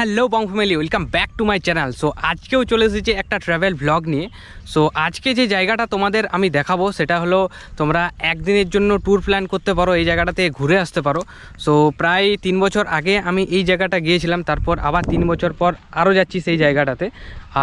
Hello Bong family welcome back to my channel so আজকেও চলে এসেছি একটা ট্রাভেল ভ্লগ নিয়ে সো আজকে যে জায়গাটা তোমাদের আমি দেখাবো সেটা হলো তোমরা একদিনের জন্য ট্যুর প্ল্যান করতে পারো এই জায়গাটাতে ঘুরে আসতে পারো সো প্রায় তিন বছর আগে আমি এই জায়গাটা গিয়েছিলাম তারপর আবার তিন বছর পর আরও যাচ্ছি সেই জায়গাটাতে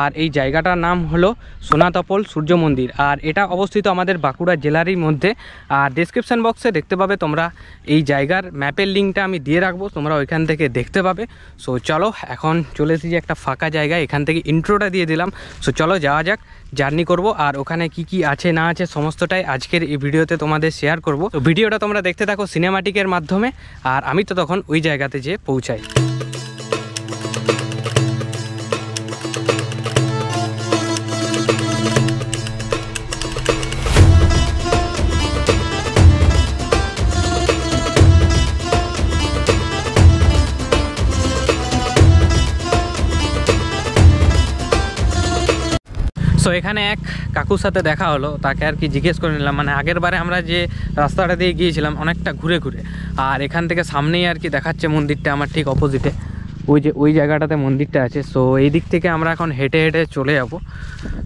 আর এই জায়গাটার নাম হলো সোনাতপল সূর্য মন্দির আর এটা অবস্থিত আমাদের বাঁকুড়া জেলারই মধ্যে আর ডিসক্রিপশান বক্সে দেখতে পাবে তোমরা এই জায়গার ম্যাপের লিঙ্কটা আমি দিয়ে রাখবো তোমরা ওইখান থেকে দেখতে পাবে সো চলো এখন চলে এসেছি একটা ফাঁকা জায়গায় এখান থেকে ইন্ট্রোটা দিয়ে দিলাম সো চলো যাওয়া যাক জার্নি করব আর ওখানে কি কি আছে না আছে সমস্তটাই আজকের এই ভিডিওতে তোমাদের শেয়ার করব তো ভিডিওটা তোমরা দেখতে থাকো সিনেমাটিকের মাধ্যমে আর আমি তো তখন ওই জায়গাতে যেয়ে পৌঁছাই সো এখানে এক কাকুর সাথে দেখা হলো তাকে আর কি জিজ্ঞেস করে নিলাম মানে আগের বারে আমরা যে রাস্তাটা দিয়ে গিয়েছিলাম অনেকটা ঘুরে ঘুরে আর এখান থেকে সামনেই আর কি দেখাচ্ছে মন্দিরটা আমার ঠিক অপোজিটে ওই যে ওই জায়গাটাতে মন্দিরটা আছে সো এই দিক থেকে আমরা এখন হেঁটে হেঁটে চলে যাব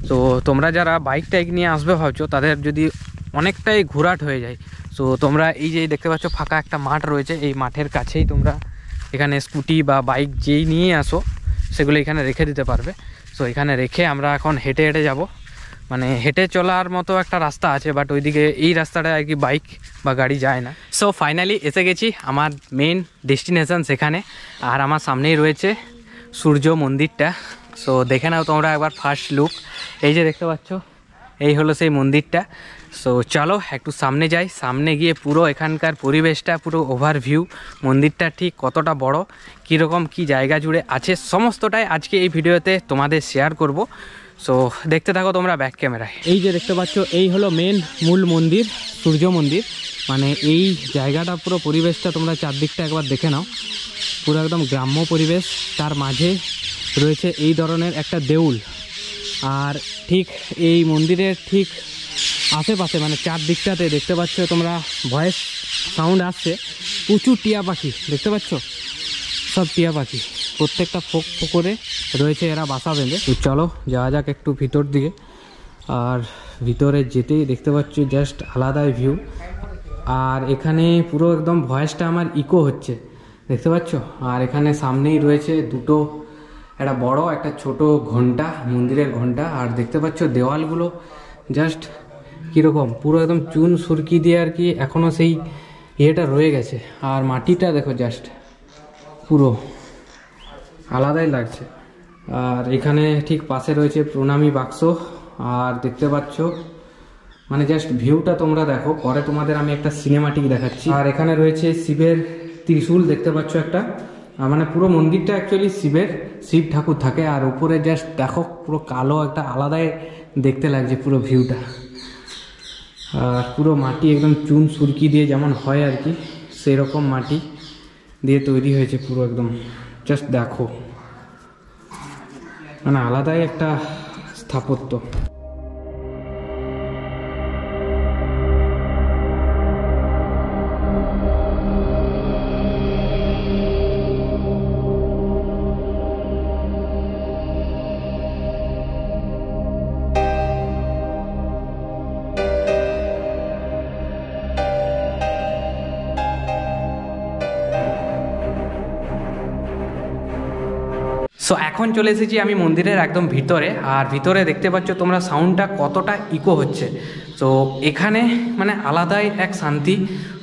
তো তোমরা যারা বাইক টাইক নিয়ে আসবে ভাবছো তাদের যদি অনেকটাই ঘোরাট হয়ে যায় সো তোমরা এই যে দেখতে পাচ্ছ ফাঁকা একটা মাঠ রয়েছে এই মাঠের কাছেই তোমরা এখানে স্কুটি বা বাইক যেই নিয়ে আসো সেগুলো এখানে রেখে দিতে পারবে সো এখানে রেখে আমরা এখন হেঁটে হেঁটে যাব মানে হেঁটে চলার মতো একটা রাস্তা আছে বাট ওইদিকে এই রাস্তাটা আর কি বাইক বা গাড়ি যায় না সো ফাইনালি এসে গেছি আমার মেন ডেস্টিনেশন সেখানে আর আমার সামনেই রয়েছে সূর্য মন্দিরটা সো দেখে নাও তোমরা একবার ফার্স্ট লুক এই যে দেখতে পাচ্ছ এই হলো সেই মন্দিরটা সো চলো একটু সামনে যাই সামনে গিয়ে পুরো এখানকার পরিবেশটা পুরো ওভারভিউ মন্দিরটা ঠিক কতটা বড় কীরকম কি জায়গা জুড়ে আছে সমস্তটাই আজকে এই ভিডিওতে তোমাদের শেয়ার করব সো দেখতে থাকো তোমরা ব্যাক ক্যামেরায় এই যে দেখতে পাচ্ছ এই হলো মেন মূল মন্দির সূর্য মন্দির মানে এই জায়গাটা পুরো পরিবেশটা তোমরা চারদিকটা একবার দেখে নাও পুরো একদম গ্রাম্য পরিবেশ তার মাঝে রয়েছে এই ধরনের একটা দেউল আর ঠিক এই মন্দিরের ঠিক আশেপাশে মানে চারদিকটাতে দেখতে পাচ্ছ তোমরা ভয়েস সাউন্ড আসছে প্রচুর টিয়া পাখি দেখতে পাচ্ছ সব টিয়া পাখি প্রত্যেকটা ফোক ফোকরে রয়েছে এরা বাসা বেঁধে তো চলো যাওয়া যাক একটু ভিতর দিকে আর ভিতরে যেতেই দেখতে পাচ্ছ জাস্ট আলাদাই ভিউ আর এখানে পুরো একদম ভয়েসটা আমার ইকো হচ্ছে দেখতে পাচ্ছ আর এখানে সামনেই রয়েছে দুটো একটা বড় একটা ছোট ঘন্টা মন্দিরের ঘন্টা আর দেখতে পাচ্ছ দেওয়ালগুলো জাস্ট কীরকম পুরো একদম চুন সুরকি দিয়ে আর কি এখনও সেই ইয়েটা রয়ে গেছে আর মাটিটা দেখো জাস্ট পুরো আলাদাই লাগছে আর এখানে ঠিক পাশে রয়েছে প্রণামী বাক্স আর দেখতে পাচ্ছ মানে জাস্ট ভিউটা তোমরা দেখো পরে তোমাদের আমি একটা সিনেমাটিক দেখাচ্ছি আর এখানে রয়েছে শিবের ত্রিশূল দেখতে পাচ্ছ একটা মানে পুরো মন্দিরটা অ্যাকচুয়ালি শিবের শিব ঠাকুর থাকে আর উপরে জাস্ট দেখো পুরো কালো একটা আলাদাই দেখতে লাগছে পুরো ভিউটা আর পুরো মাটি একদম চুন সুরকি দিয়ে যেমন হয় আর কি সেরকম মাটি দিয়ে তৈরি হয়েছে পুরো একদম জাস্ট দেখো মানে আলাদাই একটা স্থাপত্য So এখন চলে এসেছি আমি মন্দিরের একদম ভিতরে আর ভিতরে দেখতে পাচ্ছ তোমরা সাউন্ডটা কতটা ইকো হচ্ছে তো এখানে মানে আলাদাই এক শান্তি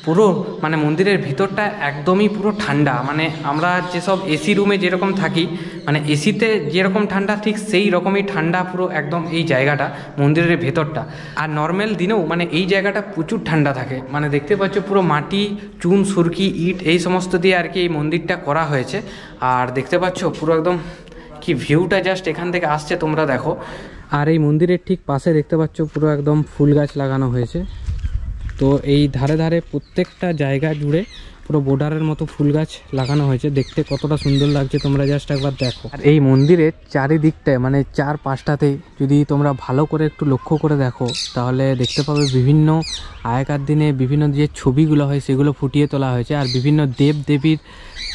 পুরো মানে মন্দিরের ভিতরটা একদমই পুরো ঠান্ডা মানে আমরা যেসব এসি রুমে যেরকম থাকি মানে এসিতে যেরকম ঠান্ডা ঠিক সেই রকমই ঠান্ডা পুরো একদম এই জায়গাটা মন্দিরের ভেতরটা আর নর্মাল দিনেও মানে এই জায়গাটা প্রচুর ঠান্ডা থাকে মানে দেখতে পাচ্ছ পুরো মাটি চুন সুরকি ইট এই সমস্ত দিয়ে আর কি এই মন্দিরটা করা হয়েছে আর দেখতে পাচ্ছ পুরো একদম কি ভিউটা জাস্ট এখান থেকে আসছে তোমরা দেখো আর এই মন্দিরের ঠিক পাশে দেখতে পাচ্ছ পুরো একদম ফুল গাছ লাগানো হয়েছে তো এই ধারে ধারে প্রত্যেকটা জায়গা জুড়ে পুরো বর্ডারের মতো ফুল গাছ লাগানো হয়েছে দেখতে কতটা সুন্দর লাগছে তোমরা জাস্ট একবার দেখো আর এই মন্দিরের চারিদিকটায় মানে চার পাঁচটাতে যদি তোমরা ভালো করে একটু লক্ষ্য করে দেখো তাহলে দেখতে পাবে বিভিন্ন আগেকার দিনে বিভিন্ন যে ছবিগুলো হয় সেগুলো ফুটিয়ে তোলা হয়েছে আর বিভিন্ন দেব দেবীর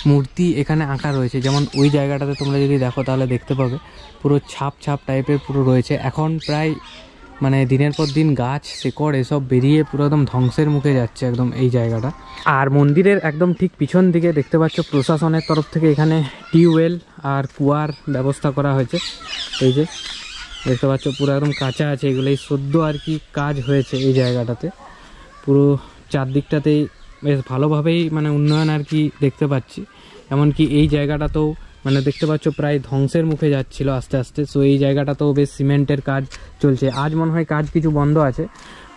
মূর্তি এখানে আঁকা রয়েছে যেমন ওই জায়গাটাতে তোমরা যদি দেখো তাহলে দেখতে পাবে পুরো ছাপ ছাপ টাইপের পুরো রয়েছে এখন প্রায় মানে দিনের পর দিন গাছ শেকড় এসব বেরিয়ে পুরো একদম ধ্বংসের মুখে যাচ্ছে একদম এই জায়গাটা আর মন্দিরের একদম ঠিক পিছন দিকে দেখতে পাচ্ছ প্রশাসনের তরফ থেকে এখানে টিউবওয়েল আর কুয়ার ব্যবস্থা করা হয়েছে এই যে দেখতে পাচ্ছ পুরো একদম কাঁচা আছে এগুলো এই সদ্য আর কি কাজ হয়েছে এই জায়গাটাতে পুরো চারদিকটাতেই বেশ ভালোভাবেই মানে উন্নয়ন আর কি দেখতে পাচ্ছি এমনকি এই জায়গাটাতেও মানে দেখতে পাচ্ছ প্রায় ধ্বংসের মুখে যাচ্ছিল আস্তে আস্তে সো এই জায়গাটা তো বেশ সিমেন্টের কাজ চলছে আজ মনে হয় কাজ কিছু বন্ধ আছে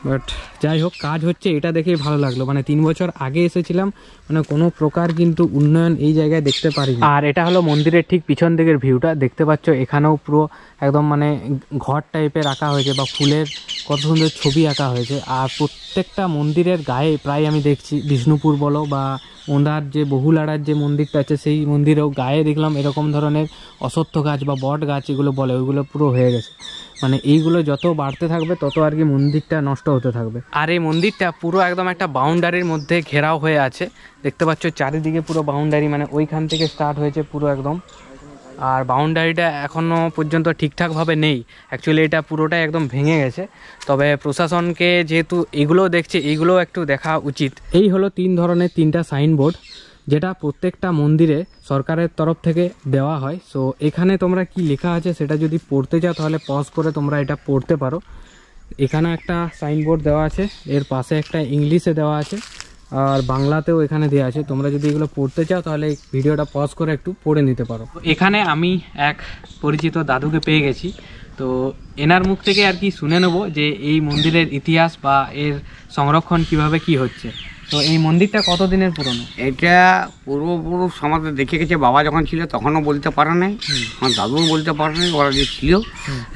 বাট যাই হোক কাজ হচ্ছে এটা দেখেই ভালো লাগলো মানে তিন বছর আগে এসেছিলাম মানে কোনো প্রকার কিন্তু উন্নয়ন এই জায়গায় দেখতে পারি আর এটা হলো মন্দিরের ঠিক পিছন দিকের ভিউটা দেখতে পাচ্ছ এখানেও পুরো একদম মানে ঘর টাইপের আঁকা হয়েছে বা ফুলের কত সুন্দর ছবি আঁকা হয়েছে আর প্রত্যেকটা মন্দিরের গায়ে প্রায় আমি দেখছি বিষ্ণুপুর বলো বা ওন্দার যে বহুলাড়ার যে মন্দিরটা আছে সেই মন্দিরেও গায়ে দেখলাম এরকম ধরনের অসত্য গাছ বা বট গাছ এগুলো বলে ওইগুলো পুরো হয়ে গেছে মানে এইগুলো যত বাড়তে থাকবে তত আর কি মন্দিরটা নষ্ট হতে থাকবে আর এই মন্দিরটা পুরো একদম একটা বাউন্ডারির মধ্যে ঘেরাও হয়ে আছে দেখতে পাচ্ছ চারিদিকে পুরো বাউন্ডারি মানে ওইখান থেকে স্টার্ট হয়েছে পুরো একদম আর বাউন্ডারিটা এখনও পর্যন্ত ঠিকঠাকভাবে নেই অ্যাকচুয়ালি এটা পুরোটাই একদম ভেঙে গেছে তবে প্রশাসনকে যেহেতু এগুলো দেখছে এগুলো একটু দেখা উচিত এই হলো তিন ধরনের তিনটা সাইনবোর্ড যেটা প্রত্যেকটা মন্দিরে সরকারের তরফ থেকে দেওয়া হয় সো এখানে তোমরা কি লেখা আছে সেটা যদি পড়তে চাও তাহলে পজ করে তোমরা এটা পড়তে পারো এখানে একটা সাইনবোর্ড দেওয়া আছে এর পাশে একটা ইংলিশে দেওয়া আছে আর বাংলাতেও এখানে দেওয়া আছে তোমরা যদি এগুলো পড়তে চাও তাহলে ভিডিওটা পজ করে একটু পড়ে নিতে পারো এখানে আমি এক পরিচিত দাদুকে পেয়ে গেছি তো এনার মুখ থেকে আর কি শুনে নেব যে এই মন্দিরের ইতিহাস বা এর সংরক্ষণ কিভাবে কি হচ্ছে তো এই মন্দিরটা কতদিনের পুরনো এটা পূর্বপুরুষ আমাদের দেখে গেছে বাবা যখন ছিল তখনও বলতে পারে নাই আমার দাদুও বলতে পারে নাই ওরা যে ছিল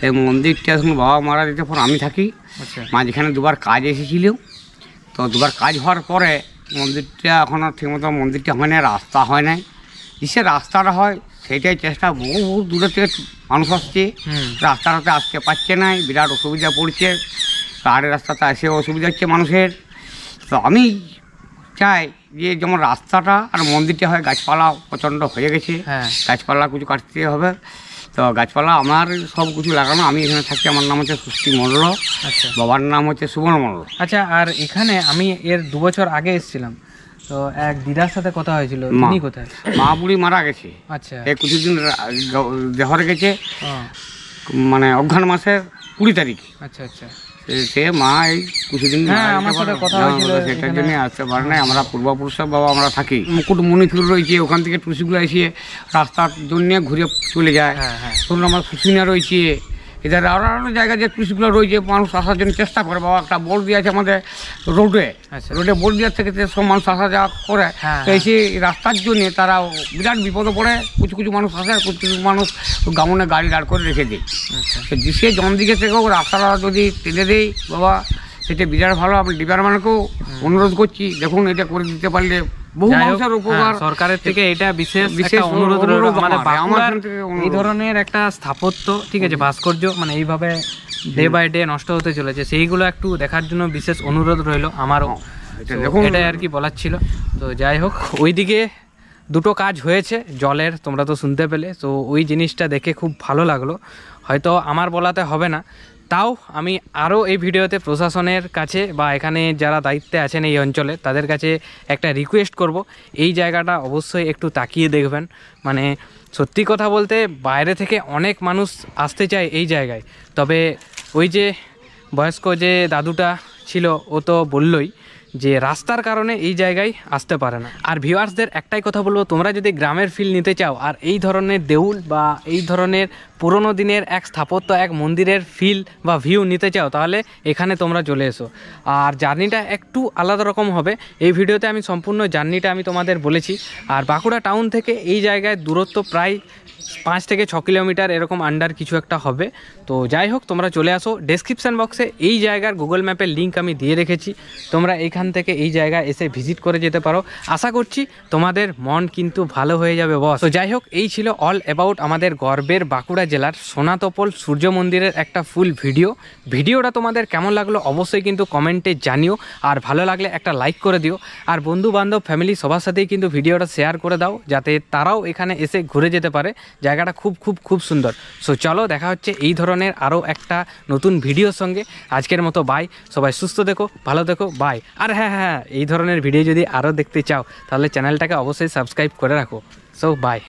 এই মন্দিরটা এখন বাবা মারা যেতে পর আমি থাকি আচ্ছা। মাঝখানে দুবার কাজ এসেছিল তো দুবার কাজ হওয়ার পরে মন্দিরটা এখন আর ঠিকমতো মন্দিরটা হয় না রাস্তা হয় নাই যে রাস্তাটা হয় সেইটাই চেষ্টা বহু বহু দূরে থেকে মানুষ আসছে রাস্তাটাতে আসতে পারছে নাই বিরাট অসুবিধা পড়ছে পাহাড়ের রাস্তাতে এসে অসুবিধা হচ্ছে মানুষের তো আমি চাই যে যেমন রাস্তাটা আর মন্দিরটা হয় গাছপালা প্রচণ্ড হয়ে গেছে হ্যাঁ। গাছপালা কিছু কাটতে হবে তো গাছপালা আমার সব কিছু লাগানো আমি এখানে থাকি আমার নাম হচ্ছে সুস্তি মণ্ডল আচ্ছা বাবার নাম হচ্ছে সুবর্ণ মণ্ডল আচ্ছা আর এখানে আমি এর দু বছর আগে এসেছিলাম তো এক দিদার সাথে কথা হয়েছিল তিনি কোথায় মা বুড়ি মারা গেছে আচ্ছা এই কিছুদিন দেহরে গেছে মানে অঘ্রাণ মাসের কুড়ি তারিখ আচ্ছা আচ্ছা সে মা এই হ্যাঁ, আসতে পারে আমরা বাবা আমরা থাকি মুকুটমণিপুর ওখান থেকে এসে রাস্তার জন্য ঘুরে চলে যায় হ্যাঁ, হ্যাঁ। ধরুন আমার রয়েছে এদের অন্যান্য জায়গায় যে কৃষিগুলো রয়েছে মানুষ আসার জন্য চেষ্টা করে বাবা একটা বোর্ড দিয়ে আছে আমাদের রোডে আচ্ছা। রোডে বোর্ড দেওয়ার থেকে সব মানুষ আসা যাওয়া করে হ্যাঁ, তো হ্যাঁ। এসে রাস্তার জন্য তারা বিরাট বিপদে পড়ে কিছু কিছু মানুষ আসে কিছু কিছু মানুষ গামনে গাড়ি দাঁড় করে রেখে দেয় আচ্ছা। তো সে জন দিকে থেকেও রাস্তাটা যদি টেনে দেয় বাবা সেটা বিরাট ভালো আমি ডিপার্টমেন্টকেও অনুরোধ করছি দেখুন এটা করে দিতে পারলে হ্যাঁ, সরকারের থেকে এটা বিশেষ অনুরোধ মানে এই ধরনের একটা স্থাপত্য ঠিক আছে ভাস্কর্য মানে এইভাবে ডে বাই ডে নষ্ট হতে চলেছে সেইগুলো একটু দেখার জন্য বিশেষ অনুরোধ রইল আমারও এটাই আর কি বলার ছিল তো যাই হোক ওইদিকে দুটো কাজ হয়েছে জলের তোমরা তো শুনতে পেলে তো ওই জিনিসটা দেখে খুব ভালো লাগলো হয়তো আমার বলাতে হবে না তাও আমি আরও এই ভিডিওতে প্রশাসনের কাছে বা এখানে যারা দায়িত্বে আছেন এই অঞ্চলে তাদের কাছে একটা রিকোয়েস্ট করব এই জায়গাটা অবশ্যই একটু তাকিয়ে দেখবেন মানে সত্যি কথা বলতে বাইরে থেকে অনেক মানুষ আসতে চায় এই জায়গায় তবে ওই যে বয়স্ক যে দাদুটা ছিল ও তো বললই যে রাস্তার কারণে এই জায়গায় আসতে পারে না আর ভিউয়ার্সদের একটাই কথা বলবো তোমরা যদি গ্রামের ফিল নিতে চাও আর এই ধরনের দেউল বা এই ধরনের পুরনো দিনের এক স্থাপত্য এক মন্দিরের ফিল বা ভিউ নিতে চাও তাহলে এখানে তোমরা চলে এসো আর জার্নিটা একটু আলাদা রকম হবে এই ভিডিওতে আমি সম্পূর্ণ জার্নিটা আমি তোমাদের বলেছি আর বাঁকুড়া টাউন থেকে এই জায়গায় দূরত্ব প্রায় পাঁচ থেকে ছ কিলোমিটার এরকম আন্ডার কিছু একটা হবে তো যাই হোক তোমরা চলে আসো ডেসক্রিপশান বক্সে এই জায়গার গুগল ম্যাপের লিঙ্ক আমি দিয়ে রেখেছি তোমরা এখান থেকে এই জায়গায় এসে ভিজিট করে যেতে পারো আশা করছি তোমাদের মন কিন্তু ভালো হয়ে যাবে বস তো যাই হোক এই ছিল অল অ্যাবাউট আমাদের গর্বের বাঁকুড়া জেলার সোনাতপল সূর্য মন্দিরের একটা ফুল ভিডিও ভিডিওটা তোমাদের কেমন লাগলো অবশ্যই কিন্তু কমেন্টে জানিও আর ভালো লাগলে একটা লাইক করে দিও আর বন্ধু বান্ধব ফ্যামিলি সবার সাথেই কিন্তু ভিডিওটা শেয়ার করে দাও যাতে তারাও এখানে এসে ঘুরে যেতে পারে জায়গাটা খুব খুব খুব সুন্দর সো চলো দেখা হচ্ছে এই ধরনের আরও একটা নতুন ভিডিওর সঙ্গে আজকের মতো বাই সবাই সুস্থ দেখো ভালো দেখো বাই আর হ্যাঁ, হ্যাঁ হ্যাঁ এই ধরনের ভিডিও যদি আরও দেখতে চাও তাহলে চ্যানেলটাকে অবশ্যই সাবস্ক্রাইব করে রাখো সো বাই